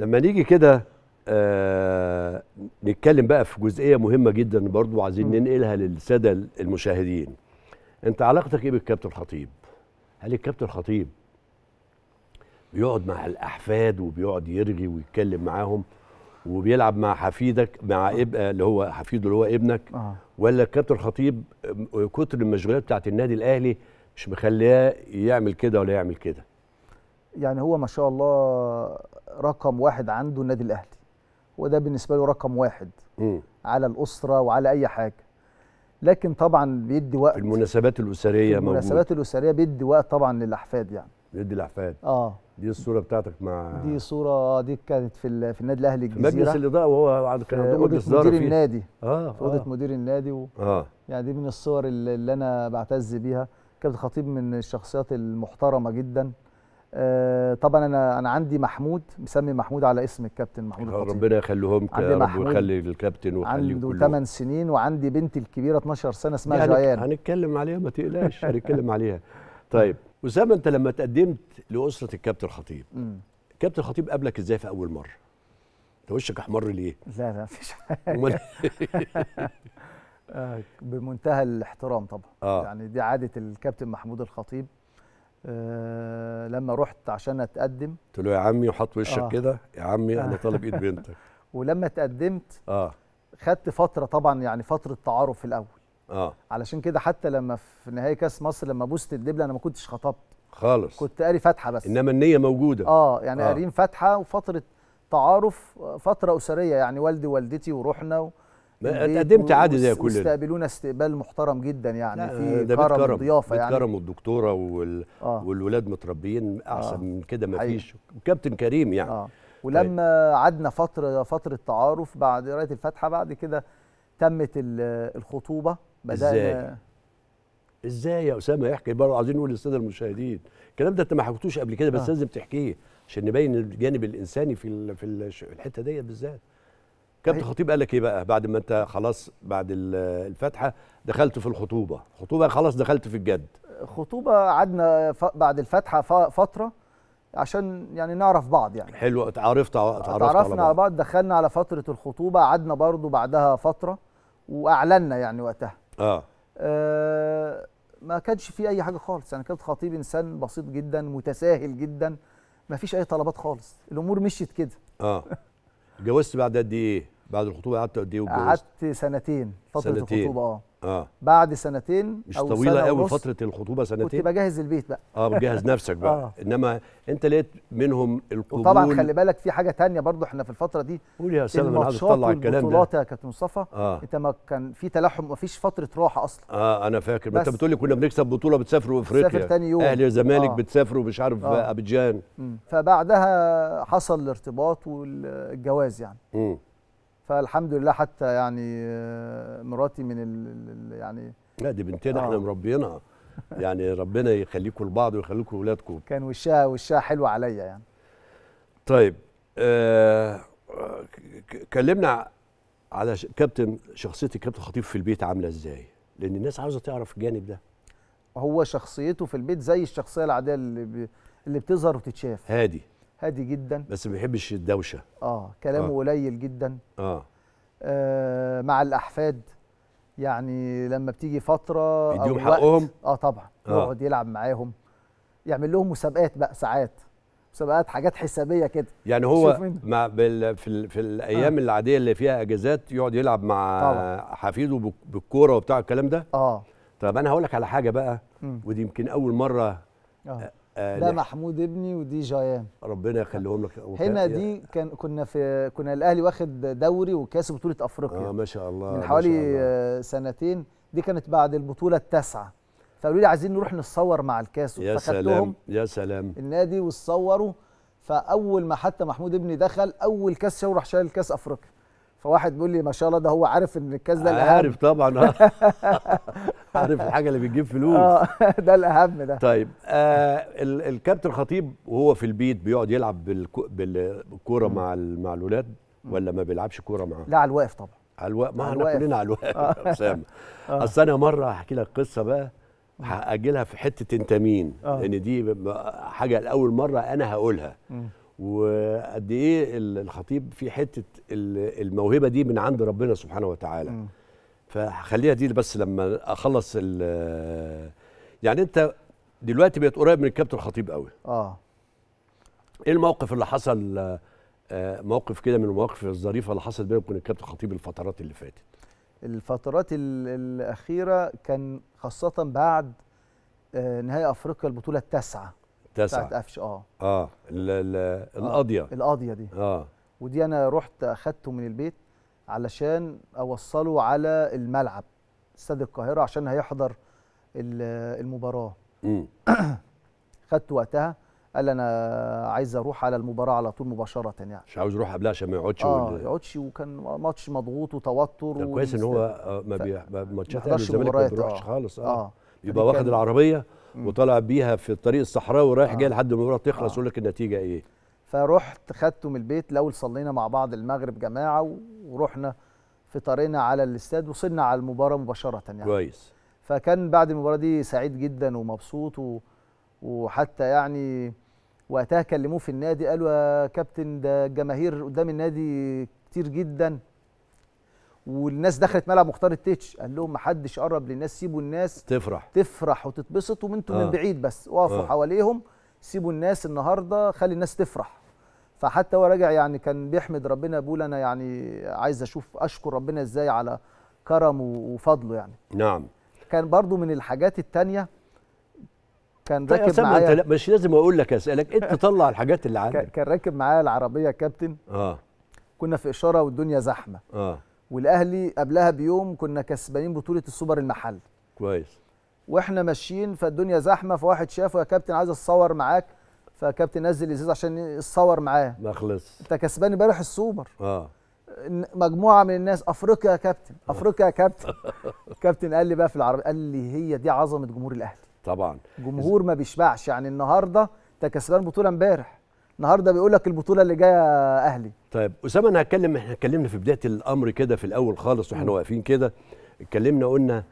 لما نيجي كده آه نتكلم بقى في جزئيه مهمه جدا برضو عايزين ننقلها للساده المشاهدين انت علاقتك ايه بالكابتن الخطيب هل الكابتن الخطيب بيقعد مع الاحفاد وبيقعد يرغي ويتكلم معاهم وبيلعب مع حفيدك مع آه. ابقى اللي هو حفيده اللي هو ابنك آه. ولا الكابتن الخطيب كتر المشغولات بتاعت النادي الاهلي مش مخليه يعمل كده ولا يعمل كده يعني هو ما شاء الله رقم واحد عنده النادي الاهلي هو ده بالنسبه له رقم واحد م. على الاسره وعلى اي حاجه لكن طبعا بيدي وقت المناسبات الاسريه المناسبات الاسريه بيدي وقت طبعا للاحفاد يعني بيدي الاحفاد اه دي الصوره بتاعتك مع دي صوره دي كانت في في النادي الاهلي الجزيره مجلس الاضاءه وهو كان عنده مجلس اداره مدير النادي اه في اوضه آه. مدير النادي و... اه يعني دي من الصور اللي انا بعتز بيها كابتن خطيب من الشخصيات المحترمه جدا آه، طبعا انا انا عندي محمود مسمي محمود على اسم الكابتن محمود آه، الخطيب ربنا يخليهم يا رب ويخلي الكابتن ويخلي عنده 8 سنين وعندي بنتي الكبيره 12 سنه اسمها يعني جيان هنتكلم عليها ما تقلقش هنتكلم عليها طيب وزي انت لما تقدمت لاسره الكابتن الخطيب الكابتن الخطيب قابلك ازاي في اول مره؟ انت وشك احمر ليه؟ لا لا مفيش آه، بمنتهى الاحترام طبعا آه. يعني دي عاده الكابتن محمود الخطيب آه، لما رحت عشان اتقدم قلت له يا عمي وحط وشك آه. كده يا عمي انا آه. طالب ايد بنتك ولما اتقدمت اه خدت فتره طبعا يعني فتره تعارف في الاول اه علشان كده حتى لما في نهاية كاس مصر لما بوست الدبله انا ما كنتش خطبت خالص كنت قاري فاتحه بس انما النيه موجوده اه يعني آه. قاريين فاتحه وفتره تعارف فتره اسريه يعني والدي ووالدتي ورحنا و... اتقدمت عادي زي كل يستقبلونا استقبال محترم جدا يعني في كرم, كرم وضيافه يعني كرم والدكتوره وال آه. والولاد متربيين احسن آه. من كده ما فيش وكابتن كريم يعني آه. طيب. ولما عدنا فتره فتره تعارف بعد قرايه الفاتحه بعد كده تمت الخطوبه بدانا ازاي ازاي يا اسامه احكي برضه عايزين نقول للساده المشاهدين الكلام ده انت ما حكيتوش قبل كده بس آه. لازم تحكيه عشان نبين الجانب الانساني في في الحته ديت بالذات كابتن إيه. خطيب قال لك ايه بقى بعد ما انت خلاص بعد الفاتحه دخلت في الخطوبه خطوبه خلاص دخلت في الجد خطوبه قعدنا بعد الفاتحه فتره عشان يعني نعرف بعض يعني حلو اتعرفت اتعرفنا على بعض دخلنا على فتره الخطوبه قعدنا برضو بعدها فتره واعلنا يعني وقتها اه, آه ما كانش في اي حاجه خالص يعني كابتن خطيب انسان بسيط جدا متساهل جدا ما فيش اي طلبات خالص الامور مشيت كده اه اتجوزت بعد قد ايه بعد الخطوبه قعدت قد ايه واتجوزت؟ قعدت سنتين فتره سنتين. الخطوبه اه اه بعد سنتين مش أو طويله قوي فتره الخطوبه سنتين كنت بجهز البيت بقى اه بتجهز نفسك بقى آه. انما انت لقيت منهم القبول وطبعا خلي بالك في حاجه تانية برضو احنا في الفتره دي قول يا سلام انا عايز اطلع الكلام ده يا كابتن مصطفى آه. انت ما كان في تلاحم ما فيش فتره راحه اصلا اه انا فاكر ما انت بتقول لي كنا بنكسب بطوله بتسافروا افريقيا بتسافر تاني يوم اهلي وزمالك آه. بتسافروا مش عارف آه. ابيجان فبعدها حصل الارتباط والجواز يعني م. فالحمد لله حتى يعني آه، مراتي من ال يعني لا دي بنتنا آه. احنا مربينها يعني ربنا يخليكم لبعض ويخليكم لاولادكم كان وشها وشها حلو عليا يعني طيب آه كلمنا على كابتن شخصيه الكابتن خطيب في البيت عامله ازاي لان الناس عاوزه تعرف الجانب ده هو شخصيته في البيت زي الشخصيه العاديه اللي اللي بتظهر وتتشاف هادي هادي جدا بس ما بيحبش الدوشه اه كلامه آه. قليل جدا آه. آه مع الاحفاد يعني لما بتيجي فتره يديهم حقهم اه طبعا آه. يقعد يلعب معاهم يعمل لهم مسابقات بقى ساعات مسابقات حاجات حسابيه كده يعني هو مع بال في, في الايام آه. العاديه اللي فيها اجازات يقعد يلعب مع طبعا. حفيده بالكوره وبتاع الكلام ده اه طب انا هقول لك على حاجه بقى م. ودي يمكن اول مره آه. آه، آه، ده محمود ابني ودي جايان ربنا يخليهم لك هنا دي كان كنا في كنا الاهلي واخد دوري وكاس بطوله افريقيا اه ما شاء الله من حوالي الله. آه، سنتين دي كانت بعد البطوله التاسعه فقالوا لي عايزين نروح نتصور مع الكاس يا سلام يا سلام النادي وتصوروا فاول ما حتى محمود ابني دخل اول كاس شاور راح شايل كاس افريقيا فواحد بيقول لي ما شاء الله ده هو عارف ان الكاس ده الاهم عارف طبعا آه. عارف الحاجه اللي بتجيب فلوس اه ده الاهم ده طيب آه الكابتن خطيب وهو في البيت بيقعد يلعب بالكوره مع مع الاولاد ولا ما بيلعبش كوره معاهم لا على الواقف طبعا على الواقف ما احنا كلنا على الواقف آه. اسامه آه. اصل انا مره هحكي لك قصه بقى هاجلها في حته انت مين لان دي حاجه لاول مره انا هقولها وقد ايه الخطيب في حته الموهبه دي من عند ربنا سبحانه وتعالى م. فخليها دي بس لما اخلص يعني انت دلوقتي بقيت قريب من الكابتن الخطيب قوي اه ايه الموقف اللي حصل آه، موقف كده من المواقف الظريفه اللي حصلت بينك وبين الكابتن الخطيب الفترات اللي فاتت الفترات الاخيره كان خاصه بعد آه، نهائي افريقيا البطوله التاسعه تسعة بتاعت قفش اه اه, آه، القاضيه آه. القاضيه دي اه ودي انا رحت اخدته من البيت علشان اوصله على الملعب استاد القاهره عشان هيحضر المباراه خدته وقتها قال انا عايز اروح على المباراه على طول مباشره يعني مش عاوز يروح قبلها عشان ما يقعدش اه ما يقعدش وكان ماتش مضغوط وتوتر كويس ان هو آه، ما بيحضرش ماتشات يعني الزمالك ما بيروحش آه. خالص اه, آه. يبقى يعني واخد العربيه وطالع بيها في الطريق الصحراوي ورايح آه. جاي لحد ما المباراه تخلص آه. يقول آه. لك النتيجه ايه فرحت خدته من البيت الاول صلينا مع بعض المغرب جماعه ورحنا في طريقنا على الاستاد وصلنا على المباراه مباشره يعني كويس فكان بعد المباراه دي سعيد جدا ومبسوط و... وحتى يعني وقتها كلموه في النادي قالوا يا كابتن ده الجماهير قدام النادي كتير جدا والناس دخلت ملعب مختار التتش قال لهم محدش قرب للناس سيبوا الناس تفرح تفرح وتتبسط وانتم آه. من بعيد بس اقفوا آه. حواليهم سيبوا الناس النهارده خلي الناس تفرح فحتى هو راجع يعني كان بيحمد ربنا بيقول انا يعني عايز اشوف اشكر ربنا ازاي على كرمه وفضله يعني نعم كان برضو من الحاجات التانية كان طيب راكب معايا انت مش لازم اقول لك اسالك انت طلع الحاجات اللي عندك كان راكب معايا العربيه كابتن اه كنا في اشاره والدنيا زحمه اه والاهلي قبلها بيوم كنا كسبانين بطوله السوبر المحلي كويس واحنا ماشيين فالدنيا زحمه فواحد شافه يا كابتن عايز اتصور معاك فكابتن نزل ازاز عشان يتصور معاه مخلص انت كسبان امبارح السوبر اه مجموعه من الناس افريقيا يا كابتن افريقيا يا كابتن كابتن قال لي بقى في العربي قال لي هي دي عظمه جمهور الاهلي طبعا جمهور ما بيشبعش يعني النهارده انت كسبان بطوله امبارح النهارده بيقول لك البطوله اللي جايه اهلي طيب اسامه انا هتكلم احنا اتكلمنا في بدايه الامر كده في الاول خالص واحنا واقفين كده اتكلمنا قلنا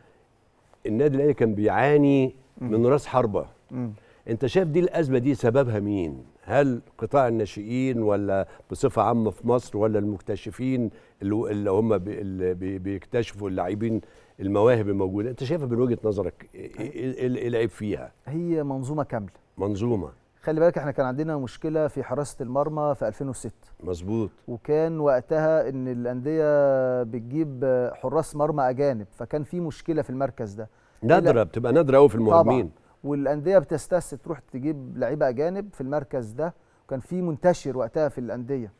النادي الاهلي كان بيعاني من راس حربه مم. انت شايف دي الازمه دي سببها مين هل قطاع الناشئين ولا بصفه عامه في مصر ولا المكتشفين اللي, هم بيكتشفوا اللاعبين المواهب الموجوده انت شايفها من وجهه نظرك ايه, إيه-, إيه-, إيه العيب فيها هي منظومه كامله منظومه خلي بالك احنا كان عندنا مشكله في حراسه المرمى في 2006 مظبوط وكان وقتها ان الانديه بتجيب حراس مرمى اجانب فكان في مشكله في المركز ده نادره بتبقى نادره قوي في المهاجمين والانديه بتستسهل تروح تجيب لعيبه اجانب في المركز ده وكان في منتشر وقتها في الانديه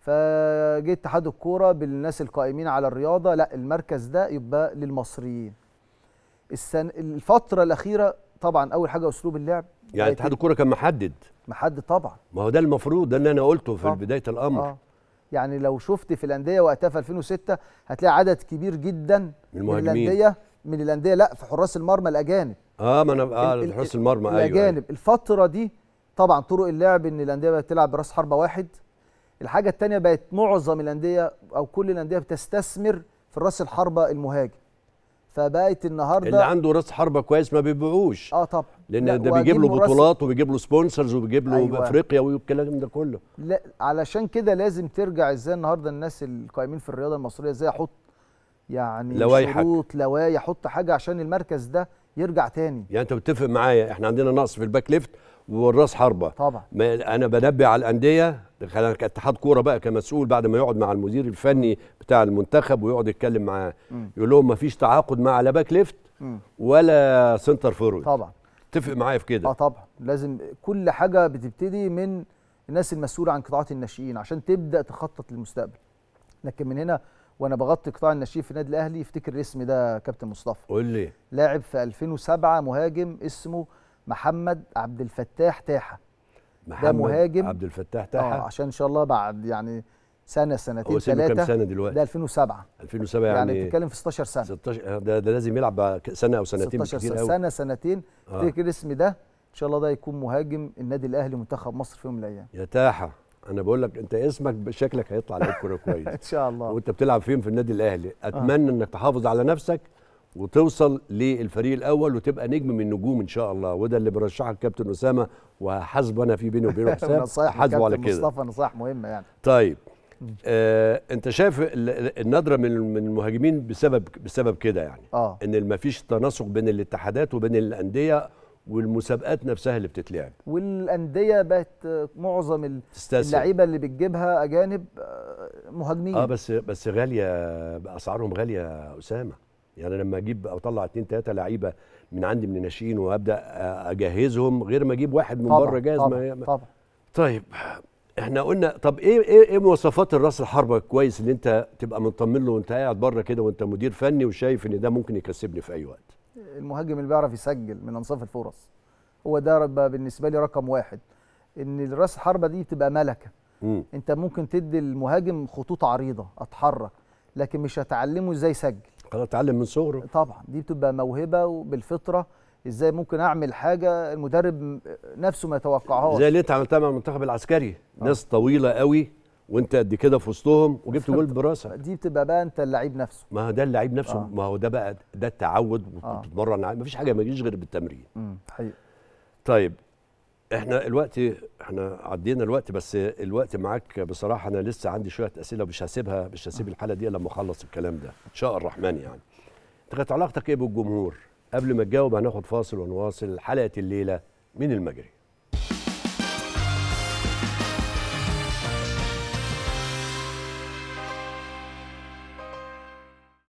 فجه اتحاد الكوره بالناس القائمين على الرياضه لا المركز ده يبقى للمصريين السن... الفتره الاخيره طبعا اول حاجه اسلوب اللعب يعني اتحاد الكوره كان محدد محدد طبعا ما هو ده المفروض ده اللي انا قلته في بدايه الامر آه. يعني لو شفت في الانديه وقتها في 2006 هتلاقي عدد كبير جدا من, من الانديه من الانديه لا في حراس المرمى الاجانب اه ما انا اه حراس المرمى ايوه, أيوة. الاجانب أيوة. الفتره دي طبعا طرق اللعب ان الانديه بقت تلعب براس حربه واحد الحاجه الثانيه بقت معظم الانديه او كل الانديه بتستثمر في راس الحربه المهاجم فبقت النهارده اللي عنده راس حربه كويس ما بيبيعوش اه طبعا لان ده بيجيب له بطولات وبيجيب له سبونسرز وبيجيب له أيوة. افريقيا والكلام ده كله لا علشان كده لازم ترجع ازاي النهارده الناس القايمين في الرياضه المصريه ازاي احط يعني لوايحك. شروط لوايح احط حاجه عشان المركز ده يرجع تاني يعني انت بتتفق معايا احنا عندنا نقص في الباك ليفت والراس حربه طبعا انا بنبه على الانديه كاتحاد كوره بقى كمسؤول بعد ما يقعد مع المدير الفني بتاع المنتخب ويقعد يتكلم معاه يقول لهم ما فيش تعاقد مع لا باك ليفت ولا سنتر فورورد طبعا اتفق معايا في كده اه طبعا لازم كل حاجه بتبتدي من الناس المسؤوله عن قطاعات الناشئين عشان تبدا تخطط للمستقبل لكن من هنا وانا بغطي قطاع الناشئين في النادي الاهلي افتكر الاسم ده كابتن مصطفى قول لي لاعب في 2007 مهاجم اسمه محمد عبد الفتاح تاحه محمد ده مهاجم عبد الفتاح تاحه اه عشان ان شاء الله بعد يعني سنه سنتين ثلاثه كام سنه دلوقتي ده 2007 2007 يعني يعني بتتكلم في 16 سنه 16 آه، ده, ده لازم يلعب سنه او سنتين 16 سنة, سنه سنتين آه. تفتكر الاسم ده ان شاء الله ده يكون مهاجم النادي الاهلي منتخب مصر في يوم من الايام يا تاحه انا بقول لك انت اسمك شكلك هيطلع لعيب كوره كويس ان شاء الله وانت بتلعب فين في النادي الاهلي آه. اتمنى آه. انك تحافظ على نفسك وتوصل للفريق الاول وتبقى نجم من النجوم ان شاء الله وده اللي برشحه الكابتن اسامه وحسبنا انا في بيني وبينه حساب حاسبه على كده مصطفى نصائح مهمه يعني طيب آه، انت شايف النضره من من المهاجمين بسبب بسبب كده يعني آه. ان ما فيش تناسق بين الاتحادات وبين الانديه والمسابقات نفسها اللي بتتلعب والانديه بقت معظم اللعيبه اللي بتجيبها اجانب آه، مهاجمين اه بس بس غاليه اسعارهم غاليه اسامه يعني لما اجيب او اطلع اثنين ثلاثه لعيبه من عندي من الناشئين وابدا اجهزهم غير ما اجيب واحد من بره جاهز طبعا ما طبعا طيب احنا قلنا طب ايه ايه, إيه مواصفات الراس الحربه كويس ان انت تبقى مطمن له وانت قاعد بره كده وانت مدير فني وشايف ان ده ممكن يكسبني في اي وقت المهاجم اللي بيعرف يسجل من انصاف الفرص هو ده بالنسبه لي رقم واحد ان الراس الحربه دي تبقى ملكه م. انت ممكن تدي المهاجم خطوط عريضه اتحرك لكن مش هتعلمه ازاي يسجل قرار اتعلم من صغره طبعا دي بتبقى موهبه وبالفطره ازاي ممكن اعمل حاجه المدرب نفسه ما يتوقعهاش زي اللي انت عملتها مع المنتخب العسكري آه. ناس طويله قوي وانت قد كده في وسطهم وجبت جول براسك دي بتبقى بقى انت اللعيب نفسه ما هو ده اللعيب نفسه آه. ما هو ده بقى ده التعود وتتمرن آه. ما فيش حاجه ما تجيش غير بالتمرين امم حقيقي طيب احنا الوقت احنا عدينا الوقت بس الوقت معاك بصراحه انا لسه عندي شويه اسئله مش هسيبها مش هسيب آه. الحاله دي لما اخلص الكلام ده ان شاء الرحمن يعني انت كانت علاقتك ايه بالجمهور قبل ما تجاوب هناخد فاصل ونواصل حلقه الليله من المجري